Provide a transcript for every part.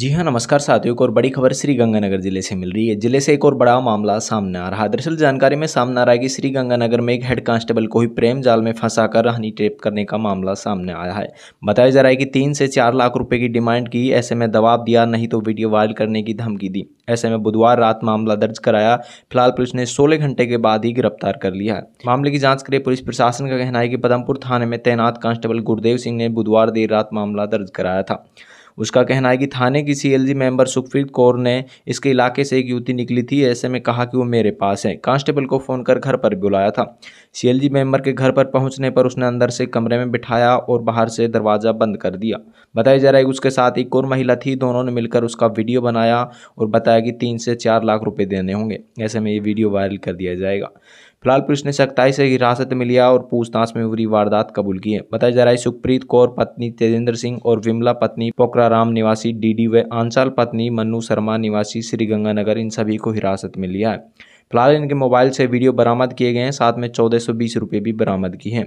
जी हाँ नमस्कार साथियों को और बड़ी खबर श्री गंगानगर जिले से मिल रही है जिले से एक और बड़ा मामला सामने आ रहा है दरअसल जानकारी में सामने आ रहा है कि श्री गंगानगर में एक हेड कांस्टेबल को ही प्रेम जाल में फंसाकर हनी ट्रेप करने का मामला सामने आया है बताया जा रहा है कि तीन से चार लाख रुपए की डिमांड की ऐसे में दबाव दिया नहीं तो वीडियो वायरल करने की धमकी दी ऐसे में बुधवार रात मामला दर्ज कराया फिलहाल पुलिस ने सोलह घंटे के बाद ही गिरफ्तार कर लिया है मामले की जाँच करे पुलिस प्रशासन का कहना है कि पदमपुर थाने में तैनात कांस्टेबल गुरुदेव सिंह ने बुधवार देर रात मामला दर्ज कराया था उसका कहना है कि थाने की सीएलजी मेंबर सुखप्रीत कौर ने इसके इलाके से एक युवती निकली थी ऐसे में कहा कि वो मेरे पास है कांस्टेबल को फ़ोन कर घर पर बुलाया था सीएलजी मेंबर के घर पर पहुंचने पर उसने अंदर से कमरे में बिठाया और बाहर से दरवाज़ा बंद कर दिया बताया जा रहा है कि उसके साथ एक और महिला थी दोनों ने मिलकर उसका वीडियो बनाया और बताया कि तीन से चार लाख रुपये देने होंगे ऐसे में ये वीडियो वायरल कर दिया जाएगा फिलहाल पुलिस ने सख्ताई से हिरासत में लिया और पूछताछ में हुई वारदात कबूल की है बताया जा रहा है सुखप्रीत कौर पत्नी तेजेंद्र सिंह और विमला पत्नी पोखराराम निवासी डीडी व आंसाल पत्नी मन्नू शर्मा निवासी श्रीगंगानगर इन सभी को हिरासत में लिया है फिलहाल इनके मोबाइल से वीडियो बरामद किए गए हैं साथ में चौदह सौ बीस रुपये भी बरामद की हैं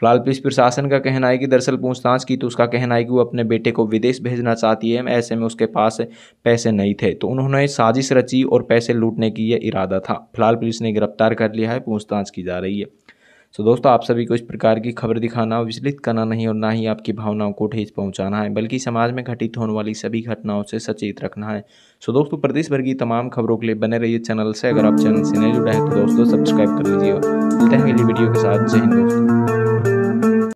फिलहाल पुलिस प्रशासन का कहना है कि दरअसल पूछताछ की तो उसका कहना है कि वो अपने बेटे को विदेश भेजना चाहती है ऐसे में उसके पास पैसे नहीं थे तो उन्होंने साजिश रची और पैसे लूटने की यह इरादा था फिलहाल पुलिस ने गिरफ्तार कर लिया है पूछताछ की जा रही है सो तो so, दोस्तों आप सभी को इस प्रकार की खबर दिखाना विचलित करना नहीं और ना ही आपकी भावनाओं को ठेस पहुंचाना है बल्कि समाज में घटित होने वाली सभी घटनाओं से सचेत रखना है सो तो so, दोस्तों प्रदेश भर की तमाम खबरों के लिए बने रहिए चैनल से अगर आप चैनल से नहीं जुड़े हैं तो दोस्तों सब्सक्राइब कर लीजिए और मिलते हैं अगली वीडियो के साथ जय हिंद दोस्तों